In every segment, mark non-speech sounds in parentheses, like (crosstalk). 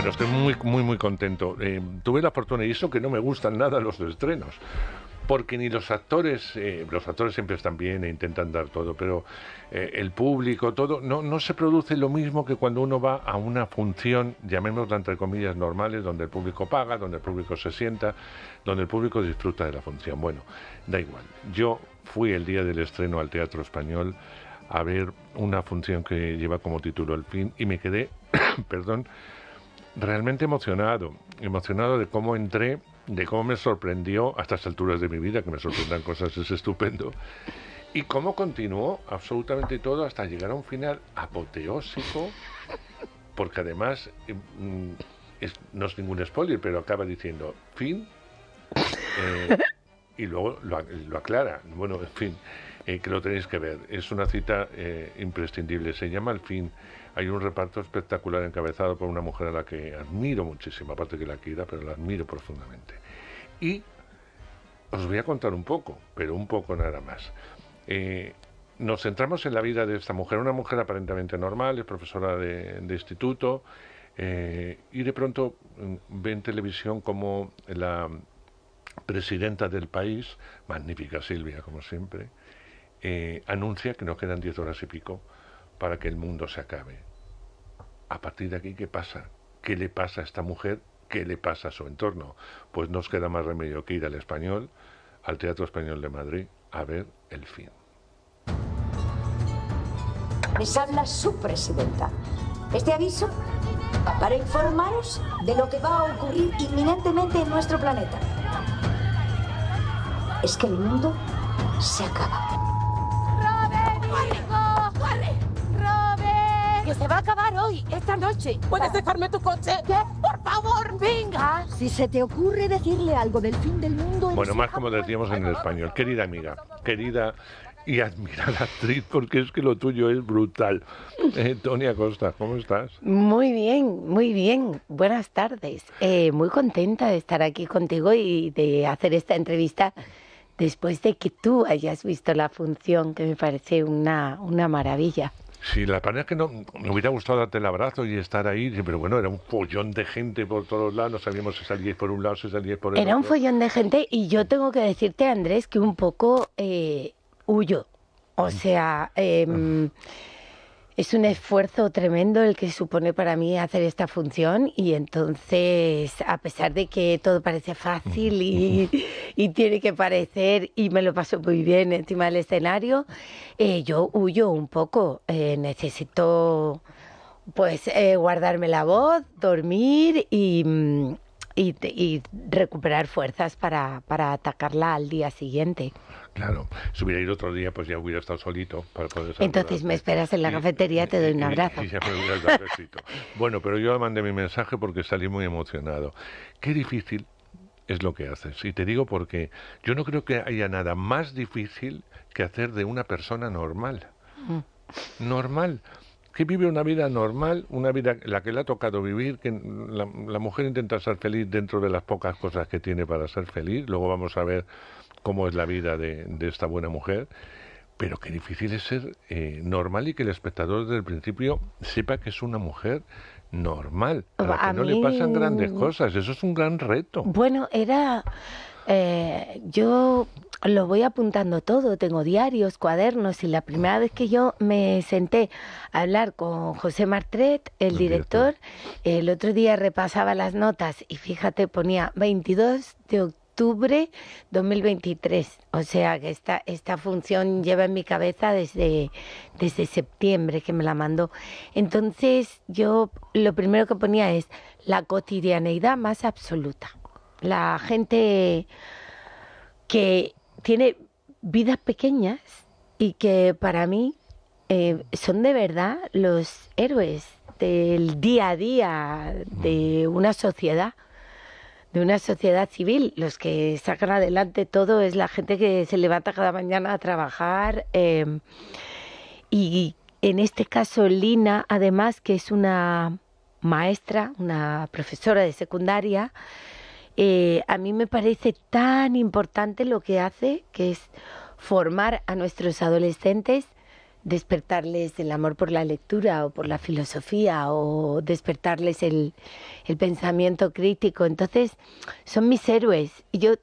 Bueno, estoy muy, muy, muy contento. Eh, tuve la fortuna, y eso que no me gustan nada los estrenos, porque ni los actores, eh, los actores siempre están bien e intentan dar todo, pero eh, el público, todo, no, no se produce lo mismo que cuando uno va a una función, llamémosla entre comillas normales, donde el público paga, donde el público se sienta, donde el público disfruta de la función. Bueno, da igual. Yo fui el día del estreno al Teatro Español a ver una función que lleva como título El fin y me quedé, (coughs) perdón, realmente emocionado, emocionado de cómo entré, de cómo me sorprendió a estas alturas de mi vida, que me sorprendan cosas es estupendo, y cómo continuó absolutamente todo hasta llegar a un final apoteósico, porque además, eh, mm, no es ningún spoiler, pero acaba diciendo, fin, eh, y luego lo, aclara, bueno, en fin, eh, que lo tenéis que ver, es una cita imprescindible, se llama El fin hay un reparto espectacular encabezado por una mujer a la que admiro muchísimo, aparte que la quiera, pero la admiro profundamente. Y os voy a contar un poco, pero un poco nada más. Eh, nos centramos en la vida de esta mujer, una mujer aparentemente normal, es profesora de, de instituto, eh, y de pronto mm, ve en televisión como la presidenta del país, magnífica Silvia como siempre, eh, anuncia que nos quedan 10 horas y pico para que el mundo se acabe. A partir de aquí, ¿qué pasa? ¿Qué le pasa a esta mujer? ¿Qué le pasa a su entorno? Pues no os queda más remedio que ir al español, al Teatro Español de Madrid, a ver el fin. Les habla su presidenta. Este aviso para informaros de lo que va a ocurrir inminentemente en nuestro planeta. Es que el mundo se acaba. Que se va a acabar hoy, esta noche. ¿Puedes dejarme tu coche? ¿Qué? Por favor, venga. Ah, si se te ocurre decirle algo del fin del mundo... Bueno, más como decíamos en el español. Querida amiga, querida y admirada actriz, porque es que lo tuyo es brutal. Eh, Tony Acosta, ¿cómo estás? Muy bien, muy bien. Buenas tardes. Eh, muy contenta de estar aquí contigo y de hacer esta entrevista después de que tú hayas visto la función, que me parece una, una maravilla. Sí, la verdad es que no, me hubiera gustado darte el abrazo y estar ahí, pero bueno, era un follón de gente por todos lados, no sabíamos si salíais por un lado, si salíais por el otro. Era un follón de gente y yo tengo que decirte, Andrés, que un poco eh, huyo. O mm. sea, em, ah. Es un esfuerzo tremendo el que supone para mí hacer esta función y entonces, a pesar de que todo parece fácil y, tiene que parecer, y me lo paso muy bien encima del escenario, eh, yo huyo un poco. Eh, necesito pues eh, guardarme la voz, dormir y, mm, recuperar fuerzas para atacarla al día siguiente. Claro, si hubiera ido otro día, pues ya hubiera estado solito para poder Entonces me esperas en la cafetería, te doy un abrazo. Y, ya me bueno, pero yo mandé mi mensaje porque salí muy emocionado. Qué difícil es lo que haces. Y te digo porque yo no creo que haya nada más difícil que hacer de una persona normal. Mm. Normal que vive una vida normal, una vida la que le ha tocado vivir, que la, mujer intenta ser feliz dentro de las pocas cosas que tiene para ser feliz. Luego vamos a ver cómo es la vida de, esta buena mujer, pero qué difícil es ser eh, normal y que el espectador desde el principio sepa que es una mujer normal, a que no le pasan grandes mm. cosas, eso es un gran reto. Bueno, era... Eh, yo lo voy apuntando todo, tengo diarios, cuadernos, y la primera vez que yo me senté a hablar con José Martret, el director, el otro día repasaba las notas y fíjate, ponía 22 de octubre octubre 2023. O sea que esta, esta función lleva en mi cabeza desde, desde septiembre que me la mandó. Entonces yo lo primero que ponía es la cotidianeidad más absoluta. La gente que tiene vidas pequeñas y que para mí eh, son de verdad los héroes del día a día de una sociedad de una sociedad civil. Los que sacan adelante todo es la gente que se levanta cada mañana a trabajar. Eh, y en este caso, Lina, además, que es una maestra, una profesora de secundaria, eh, a mí me parece tan importante lo que hace, que es formar a nuestros adolescentes despertarles el amor por la lectura o por la filosofía o despertarles el, pensamiento crítico. Entonces, son mis héroes. Y yo,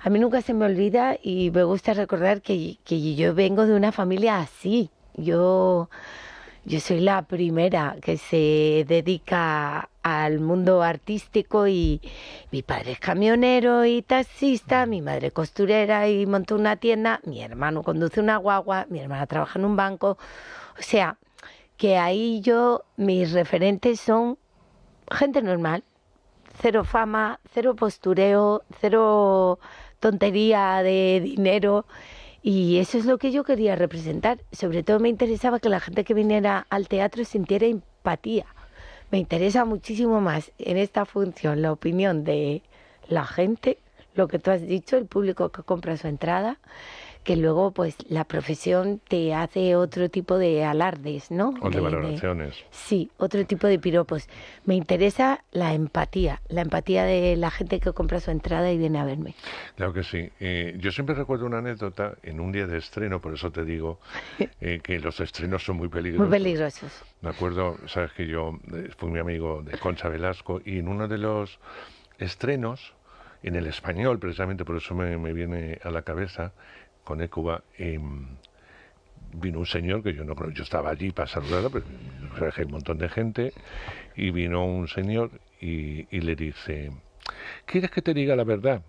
a mí nunca se me olvida y me gusta recordar que, que yo vengo de una familia así. Yo yo soy la primera que se dedica al mundo artístico y mi padre es camionero y taxista, mi madre costurera y montó una tienda, mi hermano conduce una guagua, mi hermana trabaja en un banco. O sea, que ahí yo, mis referentes son gente normal, cero fama, cero postureo, cero tontería de dinero. Y eso es lo que yo quería representar. Sobre todo me interesaba que la gente que viniera al teatro sintiera empatía. Me interesa muchísimo más en esta función la opinión de la gente, lo que tú has dicho, el público que compra su entrada, que luego pues la profesión te hace otro tipo de alardes, ¿no? O de, valoraciones. sí, otro tipo de piropos. Me interesa la empatía, la empatía de la gente que compra su entrada y viene a verme. Claro que sí. Eh, yo siempre recuerdo una anécdota en un día de estreno, por eso te digo (laughs) eh, que los estrenos son muy peligrosos. Muy peligrosos. Me acuerdo, sabes que yo eh, fui mi amigo de Concha Velasco y en uno de los estrenos, en el español precisamente, por eso me, me viene a la cabeza, con Ecuba, vino un señor que yo no creo, yo estaba allí para saludarlo, pero un montón de gente, y vino un señor y, y le dice, ¿quieres que te diga la verdad?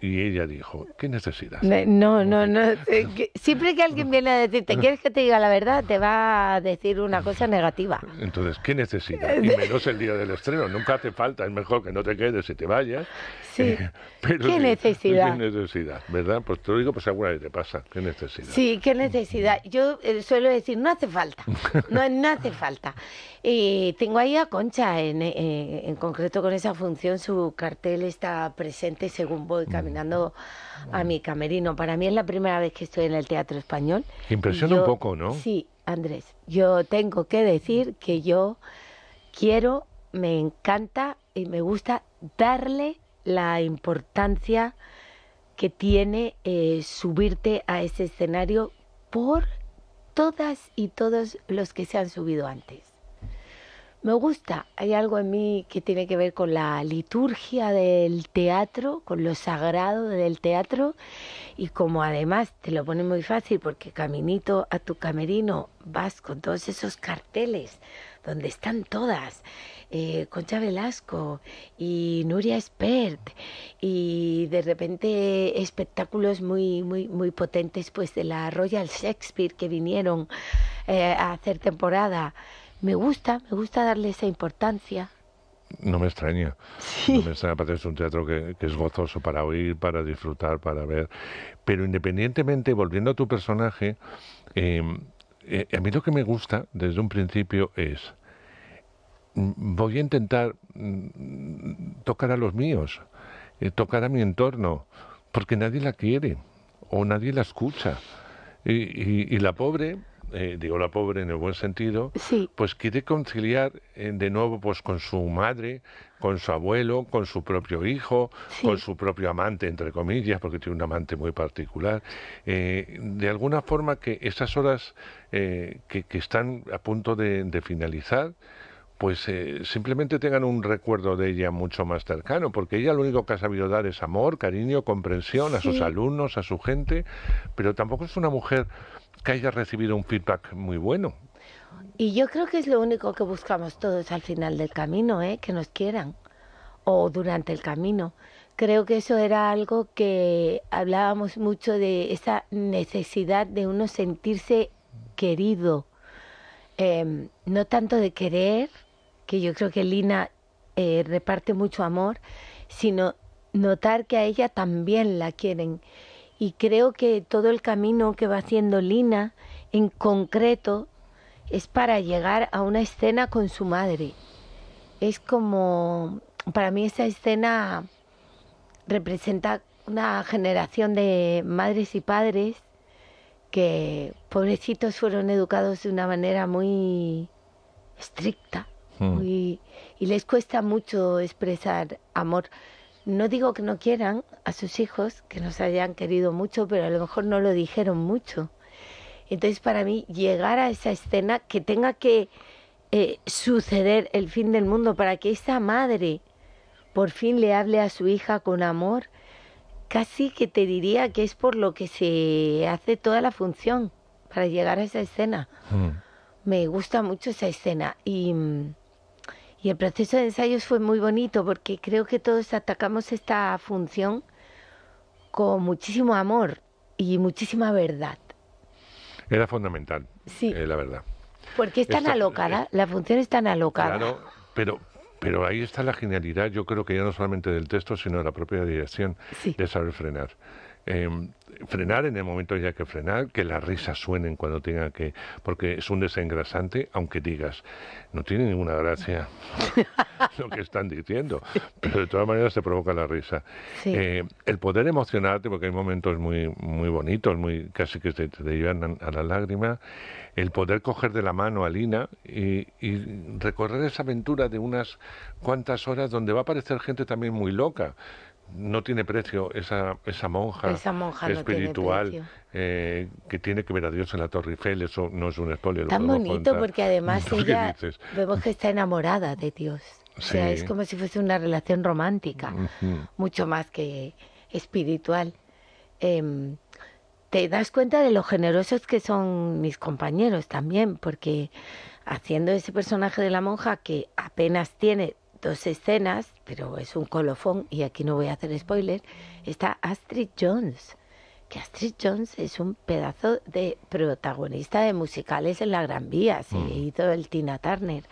Y ella dijo, ¿qué necesitas? No, no, no. Eh, siempre que alguien viene a decirte, (laughs) ¿quieres que te diga la verdad? Te va a decir una cosa negativa. Entonces, ¿qué necesitas? Y (laughs) menos el día del estreno. Nunca hace falta. Es mejor que no te quedes y te vayas. Sí. (laughs) ¿Qué necesidad? ¿Qué necesidad? ¿Verdad? Pues te lo digo, pues alguna vez te pasa. ¿Qué necesidad? Sí, ¿qué necesidad? Yo eh, suelo decir, no hace falta. No, no hace falta. Y tengo ahí a Concha, en, eh, en concreto con esa función, su cartel está presente según voy caminando a mm. mi camerino. Para mí es la primera vez que estoy en el Teatro Español. Impresiona un poco, ¿no? Sí, Andrés. Yo tengo que decir que yo quiero, me encanta y me gusta darle la importancia que tiene eh, subirte a ese escenario por todas y todos los que se han subido antes. Me gusta, hay algo en mí que tiene que ver con la liturgia del teatro, con lo sagrado del teatro y como además te lo pone muy fácil porque caminito a tu camerino vas con todos esos carteles donde están todas, eh, Concha Velasco y Nuria Espert y de repente espectáculos muy, muy, muy potentes pues de la Royal Shakespeare que vinieron eh, a hacer temporada me gusta, me gusta darle esa importancia. No me extraña. Sí. No me extraña, aparte es un teatro que, es gozoso para oír, para disfrutar, para ver. Pero independientemente, volviendo a tu personaje, em, eh, a mí lo que me gusta desde un principio es, mm, voy a intentar mm, tocar a los míos, eh, tocar a mi entorno, porque nadie la quiere o nadie la escucha. y la pobre eh, digo la pobre en el buen sentido, pues quiere conciliar eh, de nuevo pues con su madre, con su abuelo, con su propio hijo, con su propio amante, entre comillas, porque tiene un amante muy particular. Eh, de alguna forma que estas horas que, están a punto de, finalizar, pues simplemente tengan un recuerdo de ella mucho más cercano, porque ella lo único que ha sabido dar es amor, cariño, comprensión a sus alumnos, a su gente, pero tampoco es una mujer que haya recibido un feedback muy bueno. Y yo creo que es lo único que buscamos todos al final del camino, ¿eh? que nos quieran o durante el camino. Creo que eso era algo que hablábamos mucho de esa necesidad de uno sentirse querido, em, no tanto de querer, que yo creo que Lina eh, reparte mucho amor, sino notar que a ella también la quieren y creo que todo el camino que va haciendo Lina en concreto es para llegar a una escena con su madre. Es como, para mí esa escena representa una generación de madres y padres que pobrecitos fueron educados de una manera muy estricta hmm. y les cuesta mucho expresar amor. No digo que no quieran a sus hijos, que nos hayan querido mucho, pero a lo mejor no lo dijeron mucho. Entonces, para mí, llegar a esa escena que tenga que eh, suceder el fin del mundo, para que esa madre por fin le hable a su hija con amor, casi que te diría que es por lo que se hace toda la función, para llegar a esa escena. Mm. Me gusta mucho esa escena y. Mm, y el proceso de ensayos fue muy bonito porque creo que todos atacamos esta función con muchísimo amor y muchísima verdad. Era fundamental, eh, la verdad. Porque es tan alocada, eh, la función es tan alocada. Claro, pero, pero ahí está la genialidad, yo creo que ya no solamente del texto, sino de la propia dirección, de saber frenar. Em, frenar en el momento que que frenar, que las risas suenen cuando tenga que, porque es un desengrasante, aunque digas, no tiene ninguna gracia (laughs) lo que están diciendo, pero de todas maneras te provoca la risa. Eh, el poder emocionarte, porque hay momentos muy, muy bonitos, muy casi que te, llevan a, la lágrima, el poder coger de la mano a Lina y recorrer esa aventura de unas cuantas horas donde va a aparecer gente también muy loca no tiene precio esa, esa monja, espiritual eh, que tiene que ver a Dios en la Torre Eiffel. Eso no es un spoiler. Tan bonito porque además (laughs) ella vemos que está enamorada de Dios. O sea, es como si fuese una relación romántica, mucho más que espiritual. Em, te das cuenta de lo generosos que son mis compañeros también, porque haciendo ese personaje de la monja que apenas tiene dos escenas, pero es un colofón y aquí no voy a hacer spoiler, está Astrid Jones. Que Astrid Jones es un pedazo de protagonista de musicales en la Gran Vía, se mm. hizo el Tina Turner.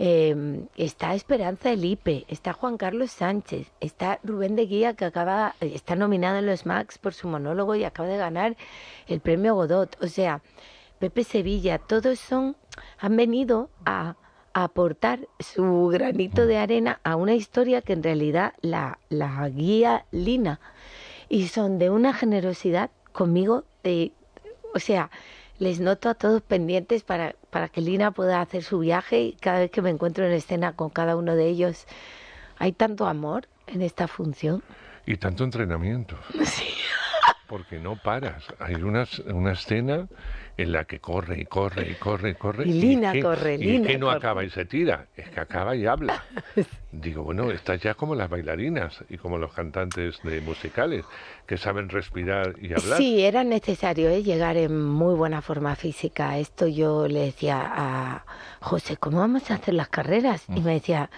Em, está Esperanza Elipe, está Juan Carlos Sánchez, está Rubén de Guía que acaba, está nominado en los Max por su monólogo y acaba de ganar el premio Godot. O sea, Pepe Sevilla, todos son, han venido a aportar su granito de arena a una historia que en realidad la, guía Lina. Y son de una generosidad conmigo, de, o sea, les noto a todos pendientes para, para que Lina pueda hacer su viaje y cada vez que me encuentro en escena con cada uno de ellos, hay tanto amor en esta función. Y tanto entrenamiento. (laughs) Sí porque no paras. Hay una, una escena en la que corre y corre y corre y corre. Y, que, corre, que no acaba y se tira, es que acaba y habla. (laughs) Digo, bueno, estás ya como las bailarinas y como los cantantes de musicales, que saben respirar y hablar. Sí, era necesario ¿eh? llegar en muy buena forma física. Esto yo le decía a José, ¿cómo vamos a hacer las carreras? Y mm. me decía,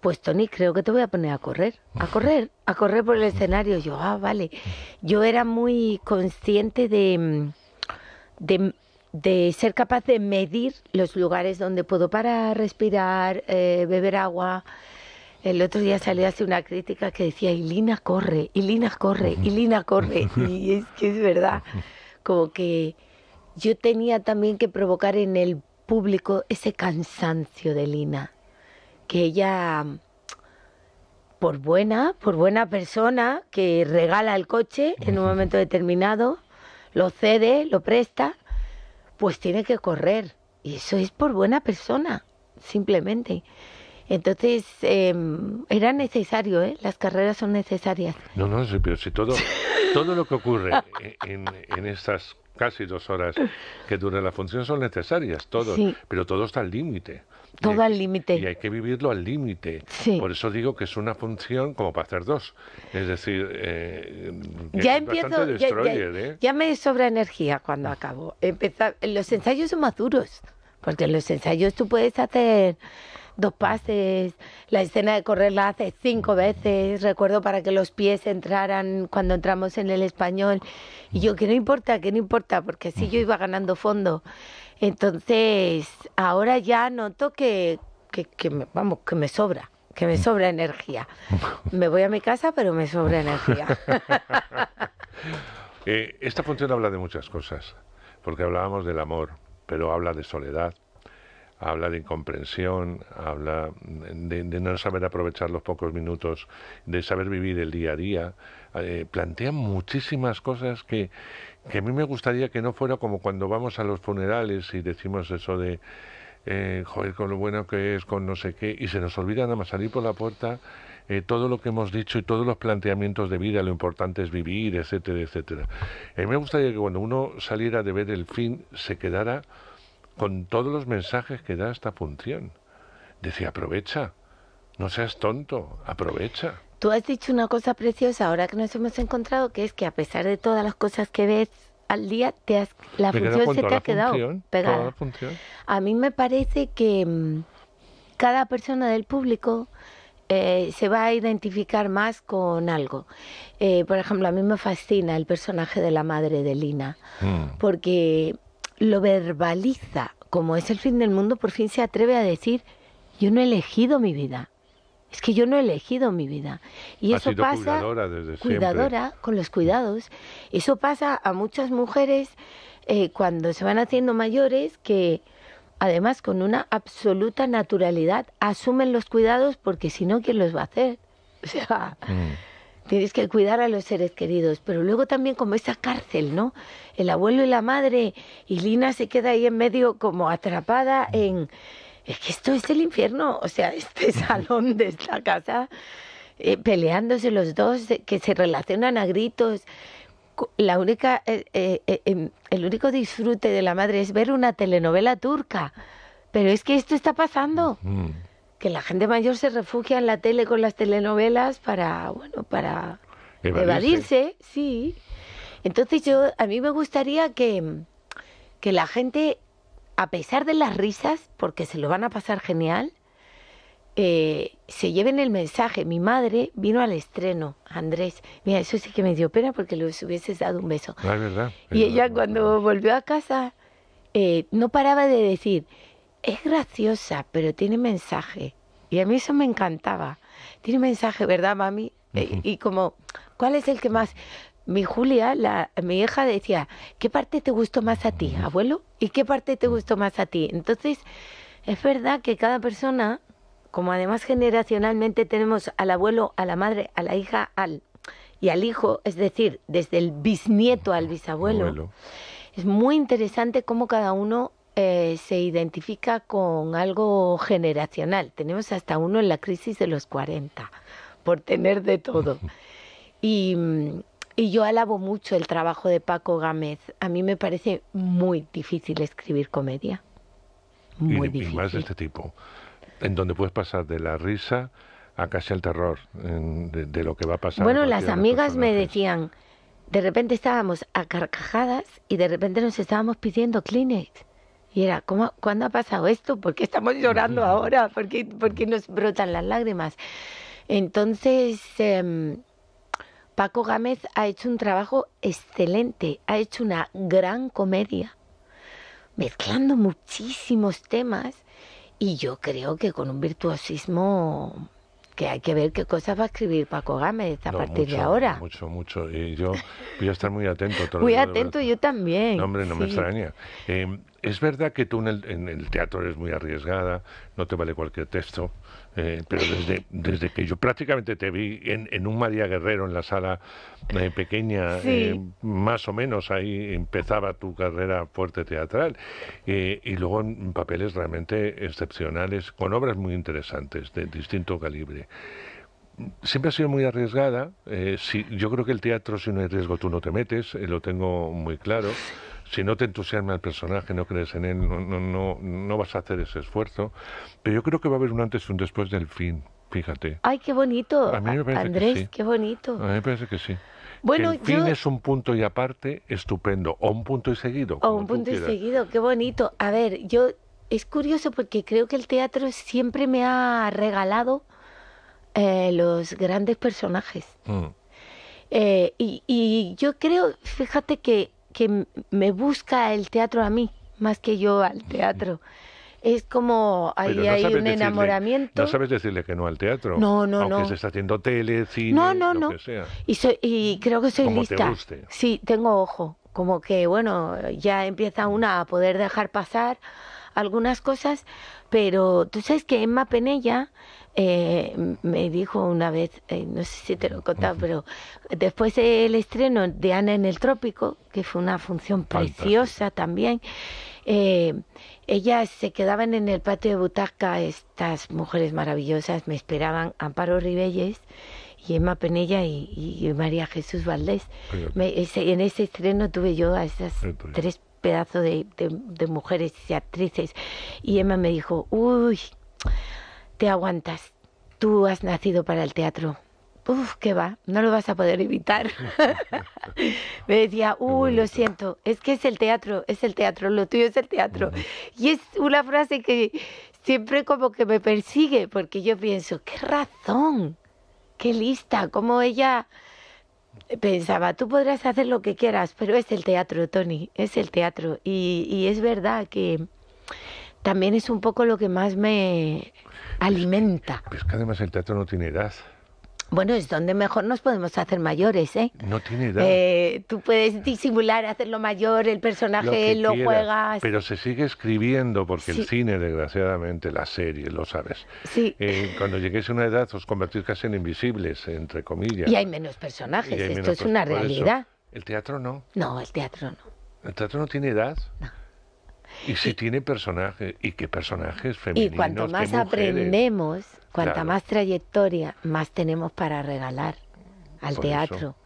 pues Tony, creo que te voy a poner a correr, a correr, a correr por el escenario. Yo, ah, vale. Yo era muy consciente de, de, ser capaz de medir los lugares donde puedo parar, respirar, eh, beber agua. El otro día salí hace una crítica que decía, Lina corre, y Lina corre, y Lina corre. Y es que es verdad, como que yo tenía también que provocar en el público ese cansancio de Lina, que ella, por buena, por buena persona, que regala el coche en un momento determinado, lo cede, lo presta, pues tiene que correr. Y eso es por buena persona, simplemente. Entonces, em, era necesario, ¿eh? Las carreras son necesarias. No, no, pero si todo, (laughs) todo lo que ocurre en, estas casi dos horas que dura la función son necesarias, todo, pero todo está al límite. Todo al límite. Y hay que vivirlo al límite. Por eso digo que es una función como para hacer dos. Es decir, eh, ya empiezo. ¿eh? Ya, me sobra energía cuando acabo. Empezar, los ensayos son más duros. Porque en los ensayos tú puedes hacer dos pases, la escena de correr la haces cinco veces, recuerdo para que los pies entraran cuando entramos en el español. Y yo, que no importa, que no importa, porque así yo iba ganando fondo. Entonces, ahora ya noto que, que, me, vamos, que me sobra que me sobra energía. Me voy a mi casa, pero me sobra energía. (laughs) Eh, esta función habla de muchas cosas, porque hablábamos del amor, pero habla de soledad, habla de incomprensión, habla de, no saber aprovechar los pocos minutos, de saber vivir el día a día. Eh, plantea muchísimas cosas que, que a mí me gustaría que no fuera como cuando vamos a los funerales y decimos eso de, eh, joder, con lo bueno que es, con no sé qué, y se nos olvida nada más salir por la puerta eh, todo lo que hemos dicho y todos los planteamientos de vida, lo importante es vivir, etcétera, etcétera. A mí me gustaría que cuando uno saliera de ver el fin se quedara con todos los mensajes que da esta función. Decía, aprovecha, no seas tonto, aprovecha. Tú has dicho una cosa preciosa ahora que nos hemos encontrado, que es que a pesar de todas las cosas que ves al día, te has, la función se te ha quedado pegada. A mí me parece que mm, cada persona del público eh, se va a identificar más con algo. Eh, por ejemplo, a mí me fascina el personaje de la madre de Lina, mm. porque lo verbaliza como es el fin del mundo, por fin se atreve a decir, yo no he elegido mi vida. Es que yo no he elegido mi vida. Y eso pasa cuidadora, con los cuidados. Eso pasa a muchas mujeres eh, cuando se van haciendo mayores que además con una absoluta naturalidad asumen los cuidados porque si no, ¿quién los va a hacer? (laughs) O sea, mm tienes que cuidar a los seres queridos, pero luego también como esa cárcel, ¿no? El abuelo y la madre, y Lina se queda ahí en medio como atrapada en... Es que esto es el infierno, o sea, (laughs) este salón de esta casa, eh, peleándose los dos, eh, que se relacionan a gritos. La única, eh, em, el único disfrute de la madre es ver una telenovela turca, pero es que esto está pasando que la gente mayor se refugia en la tele con las telenovelas para, bueno, para evadirse, sí. Entonces yo, a mí me gustaría que, que la gente, a pesar de las risas, porque se lo van a pasar genial, eh, se lleven el mensaje. Mi madre vino al estreno, Andrés. Mira, eso sí que me dio pena porque les hubieses dado un beso. Ah, verdad, y ella cuando volvió a casa eh, no paraba de decir, es graciosa, pero tiene mensaje. Y a mí eso me encantaba. Tiene mensaje, ¿verdad, mami? Eh, y, como, ¿cuál es el que más? mi Julia, la, mi hija decía, ¿qué parte te gustó más a ti, abuelo? ¿Y qué parte te gustó más a ti? Entonces, es verdad que cada persona, como además generacionalmente tenemos al abuelo, a la madre, a la hija, al y al hijo, es decir, desde el bisnieto al bisabuelo, es muy interesante cómo cada uno eh, se identifica con algo generacional. Tenemos hasta uno en la crisis de los 40, por tener de todo. (laughs) Y, yo alabo mucho el trabajo de Paco Gámez. A mí me parece muy difícil escribir comedia. Muy difícil. más de este tipo, en donde puedes pasar de la risa a casi el terror de, lo que va a pasar. Bueno, las amigas me decían, de repente estábamos a carcajadas y de repente nos estábamos pidiendo Kleenex. Y era, ¿cómo, ¿cuándo ha pasado esto? ¿Por qué estamos llorando ahora? ¿Por qué, nos brotan las lágrimas? Entonces, em, Paco Gámez ha hecho un trabajo excelente, ha hecho una gran comedia, mezclando muchísimos temas y yo creo que con un virtuosismo que hay que ver qué cosas va a escribir Paco Gámez a partir de ahora. Mucho, mucho. Y yo voy a estar muy atento. Muy atento, yo también. hombre, no me extraña. Em, es verdad que tú en el, teatro eres muy arriesgada, no te vale cualquier texto, eh, pero desde, desde que yo prácticamente te vi en, en un María Guerrero, en la sala eh, pequeña, eh, más o menos ahí empezaba tu carrera fuerte teatral, y luego en papeles realmente excepcionales, con obras muy interesantes, de distinto calibre siempre ha sido muy arriesgada. si, yo creo que el teatro, si no hay riesgo, tú no te metes, lo tengo muy claro si no te entusiasma el personaje, no crees en él, no, no, no, vas a hacer ese esfuerzo. Pero yo creo que va a haber un antes y un después del fin, fíjate. Ay, qué bonito. A mí me parece Andrés, qué bonito. A mí me parece que sí. Bueno, el fin es un punto y aparte estupendo, o un punto y seguido. O un punto y seguido, qué bonito. A ver, yo es curioso porque creo que el teatro siempre me ha regalado eh, los grandes personajes. Mm. Eh, y, yo creo, fíjate que que me busca el teatro a mí, más que yo al teatro. Es como ahí hay un enamoramiento. No sabes decirle que no al teatro. No, no, no. Aunque está haciendo tele, cine, no, no, lo no. que sea. Y, soy, y creo que soy lista. Sí, tengo ojo. Como que, bueno, ya empieza mm. una a poder dejar pasar algunas cosas, pero tú sabes que Emma Penella eh, me dijo una vez, eh, no sé si te lo he contado, pero después del estreno de Ana en el Trópico, que fue una función preciosa también, eh, ellas se quedaban en el patio de butaca, estas mujeres maravillosas, me esperaban Amparo Ribelles y Emma Penella y, María Jesús Valdés. en ese estreno tuve yo a esas tres pedazos de, de mujeres y actrices y Emma me dijo, uy, te aguantas. Tú has nacido para el teatro. Uf, qué va, no lo vas a poder evitar. (laughs) me decía, uy, lo siento, es que es el teatro, es el teatro, lo tuyo es el teatro. Y es una frase que siempre como que me persigue, porque yo pienso, qué razón, qué lista, como ella pensaba, tú podrás hacer lo que quieras, pero es el teatro, Tony, es el teatro. y es verdad que también es un poco lo que más me alimenta. Pero es que además el teatro no tiene edad. Bueno, es donde mejor nos podemos hacer mayores, ¿eh? No tiene edad. Eh, tú puedes disimular, hacerlo mayor, el personaje lo, juegas. Pero se sigue escribiendo, porque el cine, desgraciadamente, la serie, lo sabes. Sí. Eh, cuando lleguéis a una edad, os convertís casi en invisibles, entre comillas. Y hay menos personajes, esto es una realidad. El teatro no. No, el teatro no. ¿El teatro no tiene edad? No. Y si tiene personajes, y qué personajes femeninos. Y cuanto más aprendemos, cuanta más trayectoria, más tenemos para regalar al teatro,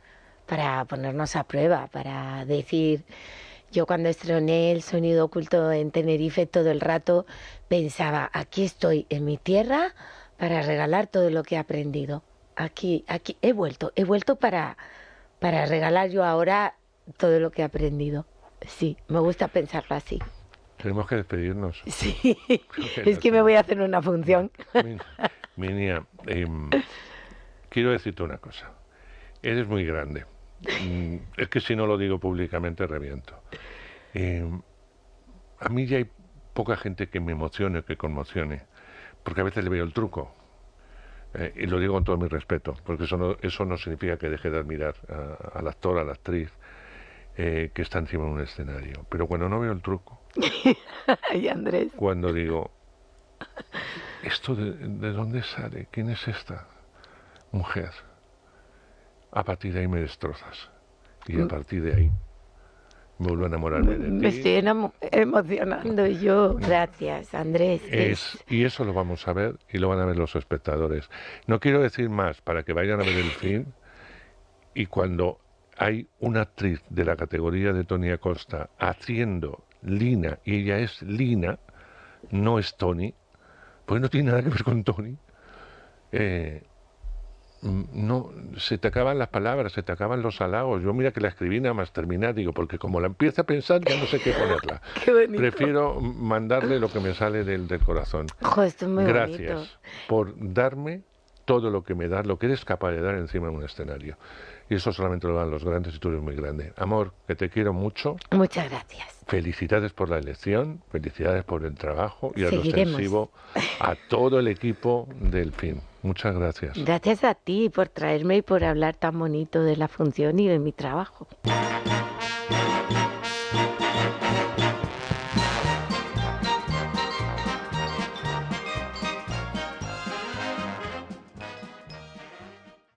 para ponernos a prueba, para decir. Yo cuando estrené el sonido oculto en Tenerife todo el rato pensaba, aquí estoy en mi tierra para regalar todo lo que he aprendido. Aquí, aquí he vuelto, he vuelto para, para regalar yo ahora todo lo que he aprendido. Sí, me gusta pensarlo así. Tenemos que despedirnos. (laughs) Sí, es que me voy a hacer una función. Minia, em, quiero decirte una cosa. Eres muy grande. Mm, es que si no lo digo públicamente, reviento. Em, a mí ya hay poca gente que me emocione o que conmocione, porque a veces le veo el truco. Eh, y lo digo con todo mi respeto, porque eso no, eso no significa que deje de admirar al actor, a la actriz, eh, que está encima de un escenario. Pero cuando no veo el truco, (laughs) y Andrés. cuando digo, ¿esto de, dónde sale? ¿Quién es esta mujer? A partir de ahí me destrozas. Y a mm. partir de ahí me vuelvo a enamorarme de ti. Me estoy emocionando yo. Gracias, Andrés. y eso lo vamos a ver y lo van a ver los espectadores. No quiero decir más para que vayan a ver el film y cuando hay una actriz de la categoría de Tony Acosta haciendo Lina, y ella es Lina, no es Tony, pues no tiene nada que ver con Tony. Eh, no, se te acaban las palabras, se te acaban los halagos. Yo mira que la escribí nada más terminar, digo, porque como la empieza a pensar ya no sé qué ponerla. (laughs) Prefiero mandarle lo que me sale del, corazón. Gracias por darme todo lo que me das, lo que eres capaz de dar encima de un escenario. Y eso solamente lo dan los grandes y tú eres muy grande. Amor, que te quiero mucho. Muchas gracias. Felicidades por la elección, felicidades por el trabajo y al extensivo a todo el equipo del fin. Muchas gracias. Gracias a ti por traerme y por hablar tan bonito de la función y de mi trabajo.